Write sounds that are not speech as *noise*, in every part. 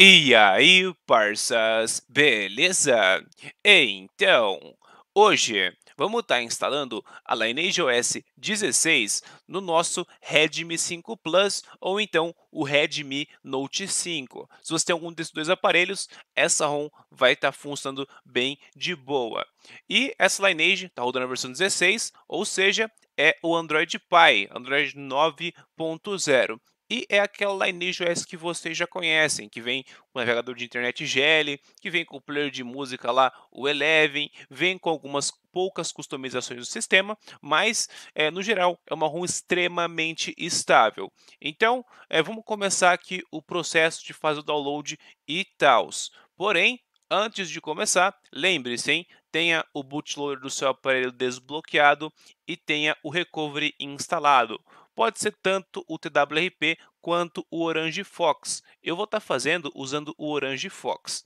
E aí, parças, beleza? Então, hoje vamos estar tá instalando a Lineage OS 16 no nosso Redmi 5 Plus ou então o Redmi Note 5. Se você tem algum desses dois aparelhos, essa ROM vai estar tá funcionando bem de boa. E essa Lineage está rodando a versão 16, ou seja, é o Android Pie, Android 9.0. E é aquela Lineage OS que vocês já conhecem, que vem com o navegador de internet GL, que vem com o player de música lá, o Eleven, vem com algumas poucas customizações do sistema, mas é, no geral é uma ROM extremamente estável. Então é, vamos começar aqui o processo de fazer o download e tals. Porém, antes de começar, lembre-se, tenha o bootloader do seu aparelho desbloqueado e tenha o recovery instalado pode ser tanto o TWRP quanto o Orange Fox. Eu vou estar tá fazendo usando o Orange Fox.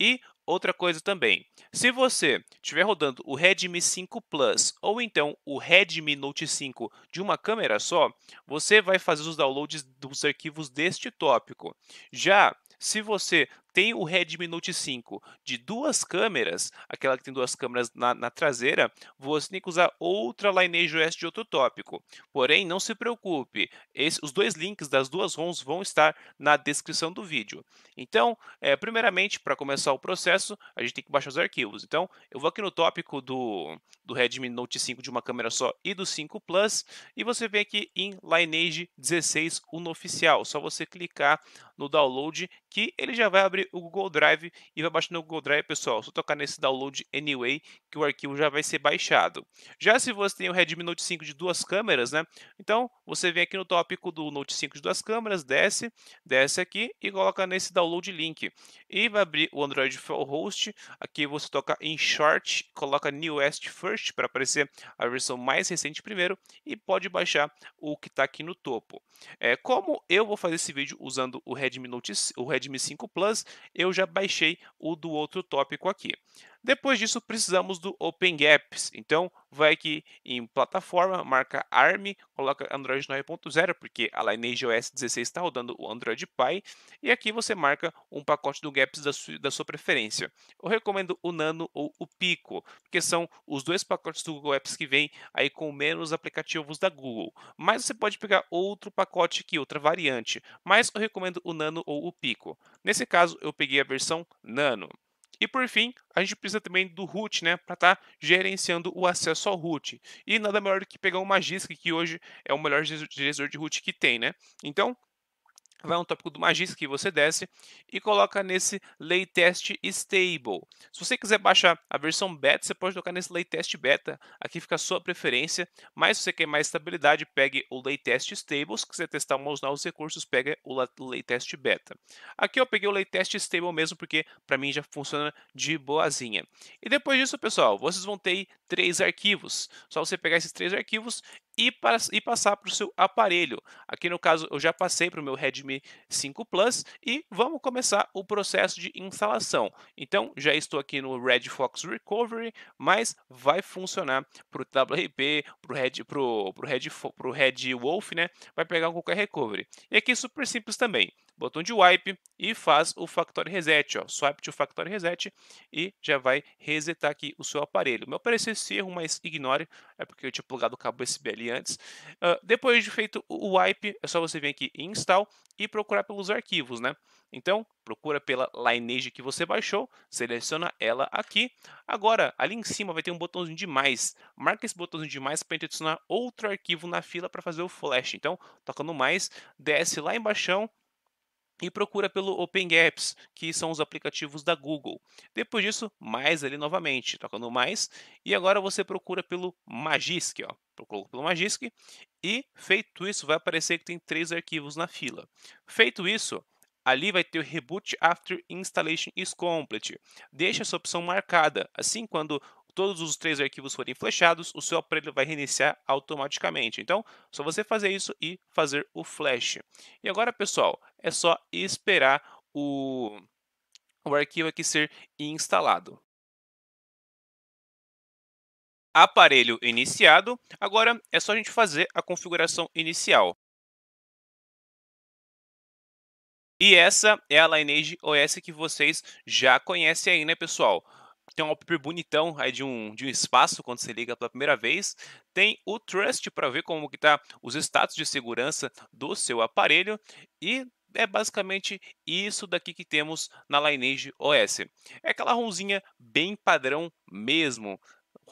E outra coisa também, se você estiver rodando o Redmi 5 Plus ou então o Redmi Note 5 de uma câmera só, você vai fazer os downloads dos arquivos deste tópico. Já se você tem o Redmi Note 5 de duas câmeras, aquela que tem duas câmeras na, na traseira, você tem que usar outra Lineage OS de outro tópico. Porém, não se preocupe, esse, os dois links das duas ROMs vão estar na descrição do vídeo. Então, é, primeiramente, para começar o processo, a gente tem que baixar os arquivos. Então, eu vou aqui no tópico do, do Redmi Note 5 de uma câmera só e do 5 Plus, e você vem aqui em Lineage 16 Unoficial. Só você clicar no download que ele já vai abrir o Google Drive e vai baixar no Google Drive, pessoal. Só tocar nesse download anyway que o arquivo já vai ser baixado. Já se você tem o Redmi Note 5 de duas câmeras, né? Então você vem aqui no tópico do Note 5 de duas câmeras, desce, desce aqui e coloca nesse download link e vai abrir o Android Full Host. Aqui você toca em Short, coloca Newest First para aparecer a versão mais recente primeiro e pode baixar o que está aqui no topo. É, como eu vou fazer esse vídeo usando o Redmi Note, o Redmi 5 Plus, eu já baixei o do outro tópico aqui. Depois disso, precisamos do Open Gaps. Então, vai aqui em plataforma, marca ARM, coloca Android 9.0, porque a Lineage OS 16 está rodando o Android Pie, e aqui você marca um pacote do Gaps da sua, da sua preferência. Eu recomendo o Nano ou o Pico, porque são os dois pacotes do Google Apps que vêm aí com menos aplicativos da Google. Mas você pode pegar outro pacote aqui, outra variante, mas eu recomendo o Nano ou o Pico. Nesse caso, eu peguei a versão Nano. E por fim, a gente precisa também do root, né, para estar tá gerenciando o acesso ao root. E nada melhor do que pegar o Magisk, que hoje é o melhor gestor de root que tem, né? Então, vai um tópico do magisk que você desce e coloca nesse laytest stable. Se você quiser baixar a versão beta, você pode colocar nesse laytest beta, aqui fica a sua preferência, mas se você quer mais estabilidade, pegue o laytest stable, se quiser testar os novos recursos, pegue o laytest beta. Aqui eu peguei o laytest stable mesmo, porque para mim já funciona de boazinha. E depois disso, pessoal, vocês vão ter três arquivos, só você pegar esses três arquivos e, e passar para o seu aparelho. Aqui no caso eu já passei para o meu Redmi 5 Plus e vamos começar o processo de instalação. Então já estou aqui no Red Fox Recovery, mas vai funcionar para o WRP, para o Red, Red, Red Wolf, né? vai pegar qualquer recovery. E aqui super simples também botão de wipe e faz o factory reset, ó, swipe to factory reset e já vai resetar aqui o seu aparelho. Meu aparecer esse erro, mas ignore, é porque eu tinha plugado o cabo USB ali antes. Uh, depois de feito o wipe, é só você vir aqui em install e procurar pelos arquivos, né? Então, procura pela Lineage que você baixou, seleciona ela aqui. Agora, ali em cima vai ter um botãozinho de mais. Marca esse botãozinho de mais para adicionar outro arquivo na fila para fazer o flash. Então, tocando mais, desce lá embaixo e procura pelo Open Apps, que são os aplicativos da Google. Depois disso, mais ali novamente, tocando mais, e agora você procura pelo Magisk, ó. Procura pelo Magisk, e feito isso, vai aparecer que tem três arquivos na fila. Feito isso, ali vai ter o Reboot After Installation is Complete. Deixa essa opção marcada, assim quando todos os três arquivos forem flechados, o seu aparelho vai reiniciar automaticamente. Então, só você fazer isso e fazer o flash. E agora, pessoal, é só esperar o, o arquivo aqui ser instalado aparelho iniciado. Agora é só a gente fazer a configuração inicial. E essa é a Lineage OS que vocês já conhecem aí, né, pessoal? tem um wallpaper bonitão aí de um, de um espaço quando você liga pela primeira vez. Tem o Trust para ver como que tá os status de segurança do seu aparelho e é basicamente isso daqui que temos na Lineage OS. É aquela ROMzinha bem padrão mesmo,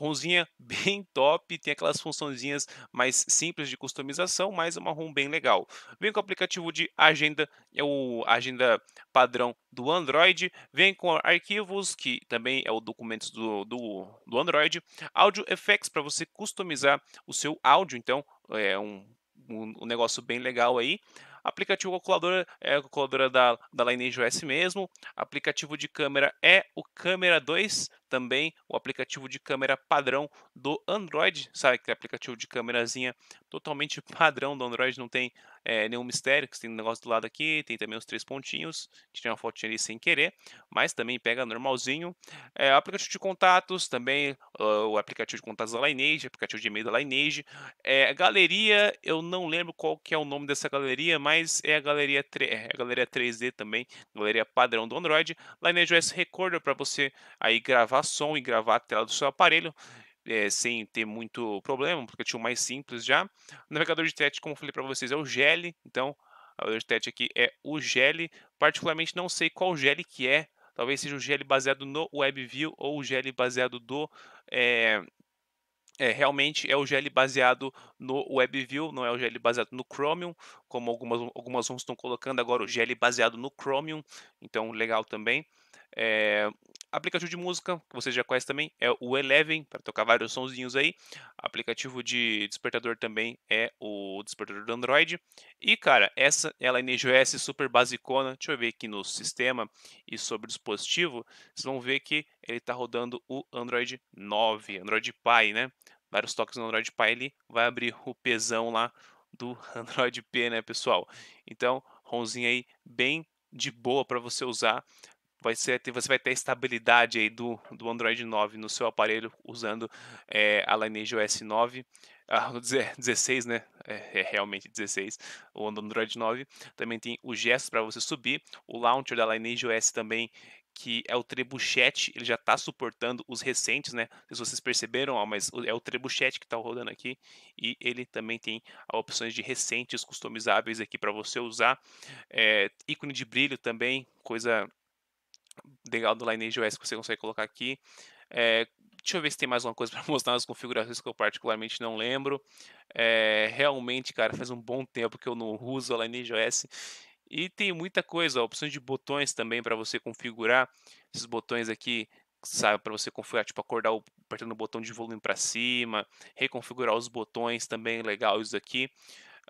ROMzinha *laughs* bem top, tem aquelas funçõezinhas mais simples de customização, mas uma ROM bem legal. Vem com o aplicativo de agenda, é o agenda padrão do Android, vem com arquivos, que também é o documento do, do, do Android, áudio effects para você customizar o seu áudio, então é um, um, um negócio bem legal aí aplicativo calculadora é a calculadora da, da Lineage OS mesmo, aplicativo de câmera é o Câmera 2, também o aplicativo de câmera padrão do Android, sabe que é aplicativo de câmerazinha totalmente *laughs* padrão do Android, não tem é, nenhum mistério, que tem um negócio do lado aqui, tem também os três pontinhos, tirei uma fotinha ali sem querer, mas também pega normalzinho. É, aplicativo de contatos também, uh, o aplicativo de contatos da Lineage, aplicativo de e-mail da Lineage. É, galeria, eu não lembro qual que é o nome dessa galeria, mas é a galeria, 3, é a galeria 3D também, galeria padrão do Android. Lineage OS Recorder para você aí gravar gravar som e gravar a tela do seu aparelho é, sem ter muito problema, porque tinha o mais simples já. O navegador de TET, como eu falei para vocês, é o GL, então o navegador aqui é o GL. Particularmente não sei qual GL que é, talvez seja o GL baseado no WebView ou o GL baseado do... É, é, realmente é o GL baseado no WebView, não é o GL baseado no Chromium, como algumas, algumas estão colocando agora, o GL baseado no Chromium, então legal também. É, aplicativo de música, que vocês já conhecem também, é o Eleven, para tocar vários sonzinhos aí. Aplicativo de despertador também é o despertador do Android. E, cara, essa é a NGOS super basicona. Deixa eu ver aqui no sistema e sobre o dispositivo. Vocês vão ver que ele está rodando o Android 9, Android Pie, né? Vários toques no Android Pie, ele vai abrir o pesão lá do *laughs* Android P, né, pessoal? Então, ROMzinho aí bem de boa para você usar Pode ser, você vai ter a estabilidade aí do, do Android 9 no seu aparelho usando é, a Lineage OS 9. *laughs* Ah, 16, né? É, é, realmente 16. O Android 9 também tem o gesto para você subir. O launcher da Lineage OS também, que é o Trebuchet, ele já está suportando os recentes, né? Se vocês perceberam, ó, mas é o Trebuchet que está rodando aqui e ele também tem opções de recentes customizáveis aqui para você usar. É, ícone de brilho também, coisa legal do Lineage OS que você consegue colocar aqui. É, deixa eu ver se tem mais uma coisa *laughs* para mostrar nas configurações que eu particularmente não lembro. É, realmente, cara, faz um bom tempo que eu não uso a Lineage OS. E tem muita coisa, opção opções de botões também para você configurar. Esses botões aqui sabe, para você configurar, tipo, acordar o, apertando o botão de volume para cima, reconfigurar os botões também, legal isso aqui.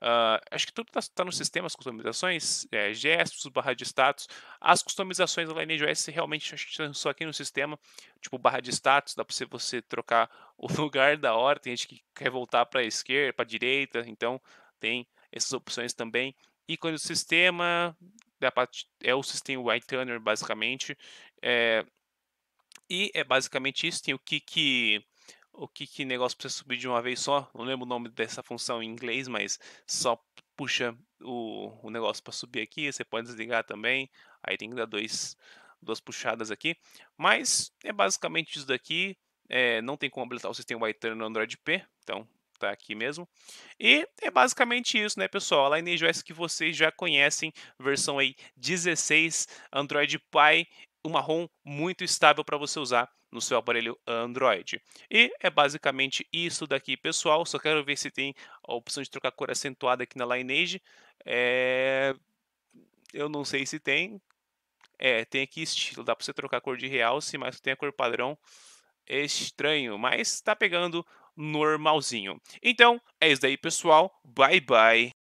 Uh, acho que tudo está tá no sistema, as customizações, é, gestos, barra de status. As customizações da LineageOS realmente só aqui no sistema, tipo barra de status, dá para você trocar *laughs* o lugar da hora. Tem gente que quer voltar para a esquerda, para a direita, então tem essas opções também. quando do sistema, da parte, é o sistema White Turner, basicamente. É, e é basicamente isso. Tem o que, que o que que negócio precisa subir de uma vez só. Não lembro o nome dessa função em inglês, mas só puxa o, o negócio para subir aqui. Você pode desligar também. Aí tem que dar dois, duas puxadas aqui. Mas é basicamente isso daqui. É, não tem como habilitar o sistema White no Android P, então tá aqui mesmo. E é basicamente isso, né, pessoal? A LineageOS que vocês já conhecem, versão aí 16, Android Pie uma ROM muito estável para você usar no seu aparelho Android. E é basicamente isso daqui, pessoal. Só quero ver se tem a opção de trocar cor acentuada aqui na Lineage. É... Eu não sei se tem. É, tem aqui estilo, dá para você trocar cor de realce, mas tem a cor padrão. estranho, mas está pegando normalzinho. Então, é isso daí, pessoal. Bye, bye.